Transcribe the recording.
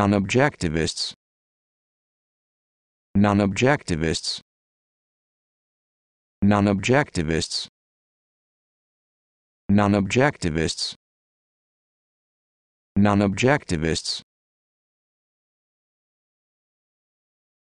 non-objectivists non-objectivists non-objectivists non-objectivists non-objectivists